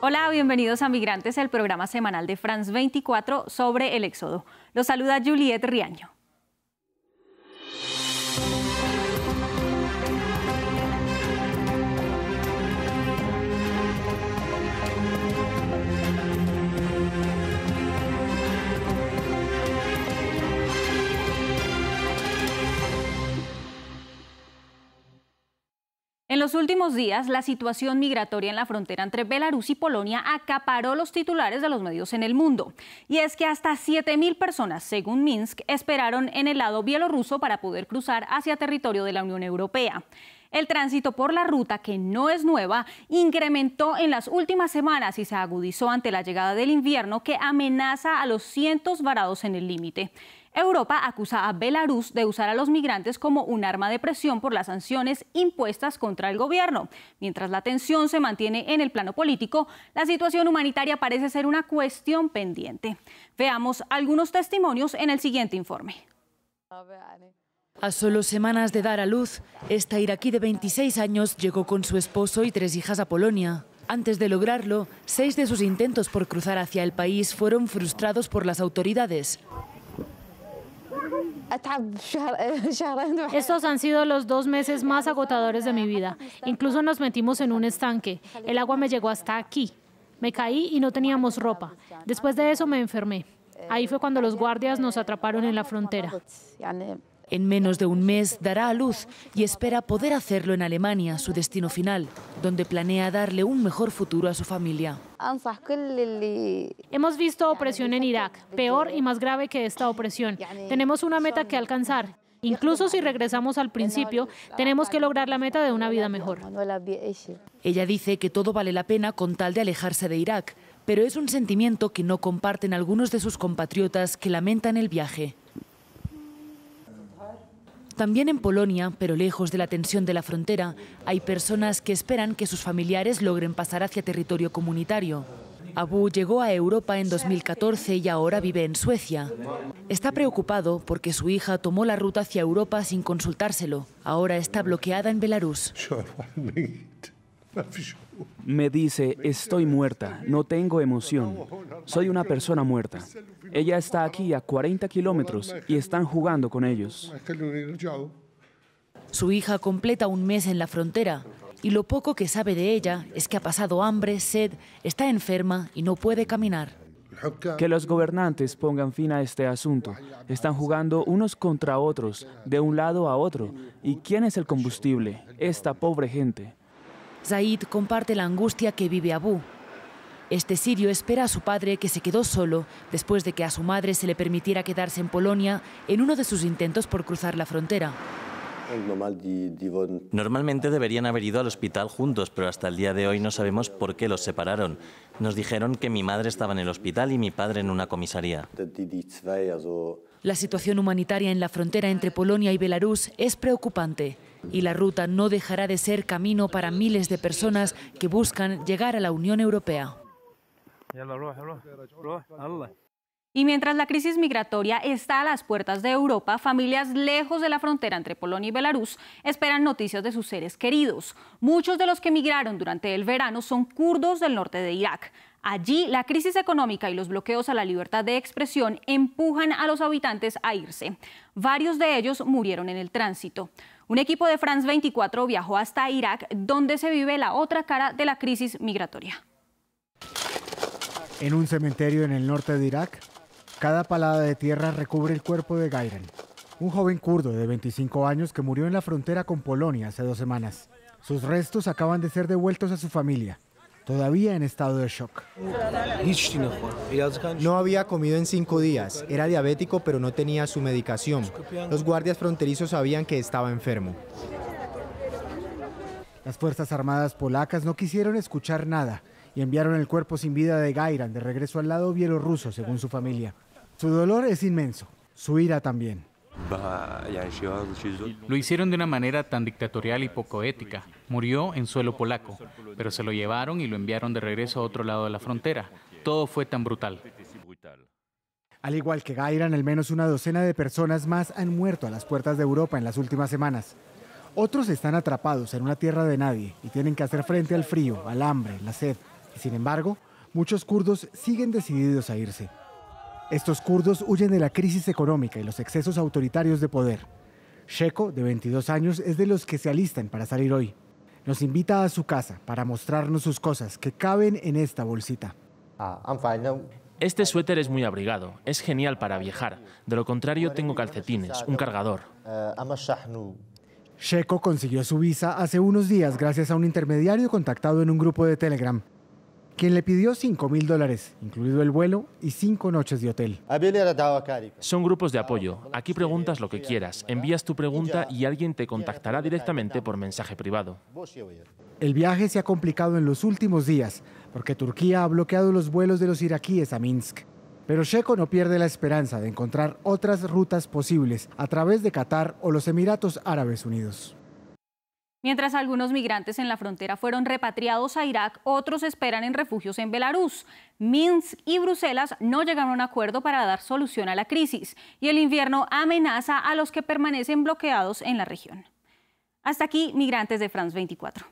Hola, bienvenidos a Migrantes, el programa semanal de France 24 sobre el éxodo. Los saluda Juliette Riaño. En los últimos días, la situación migratoria en la frontera entre Belarus y Polonia acaparó los titulares de los medios en el mundo. Y es que hasta 7.000 personas, según Minsk, esperaron en el lado bielorruso para poder cruzar hacia territorio de la Unión Europea. El tránsito por la ruta, que no es nueva, incrementó en las últimas semanas y se agudizó ante la llegada del invierno que amenaza a los cientos varados en el límite. Europa acusa a Belarus de usar a los migrantes como un arma de presión por las sanciones impuestas contra el gobierno. Mientras la tensión se mantiene en el plano político, la situación humanitaria parece ser una cuestión pendiente. Veamos algunos testimonios en el siguiente informe. A solo semanas de dar a luz, esta iraquí de 26 años llegó con su esposo y tres hijas a Polonia. Antes de lograrlo, seis de sus intentos por cruzar hacia el país fueron frustrados por las autoridades. Eh, Estos han sido los dos meses más agotadores de mi vida. Incluso nos metimos en un estanque. El agua me llegó hasta aquí. Me caí y no teníamos ropa. Después de eso me enfermé. Ahí fue cuando los guardias nos atraparon en la frontera. En menos de un mes dará a luz y espera poder hacerlo en Alemania, su destino final, donde planea darle un mejor futuro a su familia. Hemos visto opresión en Irak, peor y más grave que esta opresión. Tenemos una meta que alcanzar. Incluso si regresamos al principio, tenemos que lograr la meta de una vida mejor. Ella dice que todo vale la pena con tal de alejarse de Irak, pero es un sentimiento que no comparten algunos de sus compatriotas que lamentan el viaje. También en Polonia, pero lejos de la tensión de la frontera, hay personas que esperan que sus familiares logren pasar hacia territorio comunitario. Abu llegó a Europa en 2014 y ahora vive en Suecia. Está preocupado porque su hija tomó la ruta hacia Europa sin consultárselo. Ahora está bloqueada en Belarus. Me dice, estoy muerta, no tengo emoción, soy una persona muerta. Ella está aquí a 40 kilómetros y están jugando con ellos. Su hija completa un mes en la frontera y lo poco que sabe de ella es que ha pasado hambre, sed, está enferma y no puede caminar. Que los gobernantes pongan fin a este asunto. Están jugando unos contra otros, de un lado a otro. ¿Y quién es el combustible? Esta pobre gente. Zaid comparte la angustia que vive Abu. Este sirio espera a su padre que se quedó solo después de que a su madre se le permitiera quedarse en Polonia en uno de sus intentos por cruzar la frontera. Normalmente deberían haber ido al hospital juntos, pero hasta el día de hoy no sabemos por qué los separaron. Nos dijeron que mi madre estaba en el hospital y mi padre en una comisaría. La situación humanitaria en la frontera entre Polonia y Belarus es preocupante. Y la ruta no dejará de ser camino para miles de personas que buscan llegar a la Unión Europea. Y mientras la crisis migratoria está a las puertas de Europa, familias lejos de la frontera entre Polonia y Belarus esperan noticias de sus seres queridos. Muchos de los que emigraron durante el verano son kurdos del norte de Irak. Allí, la crisis económica y los bloqueos a la libertad de expresión empujan a los habitantes a irse. Varios de ellos murieron en el tránsito. Un equipo de France 24 viajó hasta Irak, donde se vive la otra cara de la crisis migratoria. En un cementerio en el norte de Irak, cada palada de tierra recubre el cuerpo de Gairan, un joven kurdo de 25 años que murió en la frontera con Polonia hace dos semanas. Sus restos acaban de ser devueltos a su familia, todavía en estado de shock. No había comido en cinco días, era diabético pero no tenía su medicación. Los guardias fronterizos sabían que estaba enfermo. Las Fuerzas Armadas polacas no quisieron escuchar nada y enviaron el cuerpo sin vida de Gairan de regreso al lado bielorruso, según su familia. Su dolor es inmenso, su ira también. Lo hicieron de una manera tan dictatorial y poco ética. Murió en suelo polaco, pero se lo llevaron y lo enviaron de regreso a otro lado de la frontera. Todo fue tan brutal. Al igual que Gairan, al menos una docena de personas más han muerto a las puertas de Europa en las últimas semanas. Otros están atrapados en una tierra de nadie y tienen que hacer frente al frío, al hambre, la sed. Y sin embargo, muchos kurdos siguen decididos a irse. Estos kurdos huyen de la crisis económica y los excesos autoritarios de poder. Sheko, de 22 años, es de los que se alistan para salir hoy. Nos invita a su casa para mostrarnos sus cosas que caben en esta bolsita. Ah, este suéter es muy abrigado, es genial para viajar. De lo contrario, tengo calcetines, un cargador. Eh, Sheko consiguió su visa hace unos días gracias a un intermediario contactado en un grupo de Telegram quien le pidió 5 mil dólares, incluido el vuelo y cinco noches de hotel. Son grupos de apoyo. Aquí preguntas lo que quieras, envías tu pregunta y alguien te contactará directamente por mensaje privado. El viaje se ha complicado en los últimos días porque Turquía ha bloqueado los vuelos de los iraquíes a Minsk. Pero Checo no pierde la esperanza de encontrar otras rutas posibles a través de Qatar o los Emiratos Árabes Unidos. Mientras algunos migrantes en la frontera fueron repatriados a Irak, otros esperan en refugios en Belarus. Minsk y Bruselas no llegaron a un acuerdo para dar solución a la crisis y el invierno amenaza a los que permanecen bloqueados en la región. Hasta aquí, migrantes de France 24.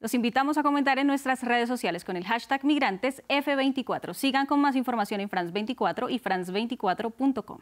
Los invitamos a comentar en nuestras redes sociales con el hashtag migrantesf 24 Sigan con más información en France 24 y france24.com.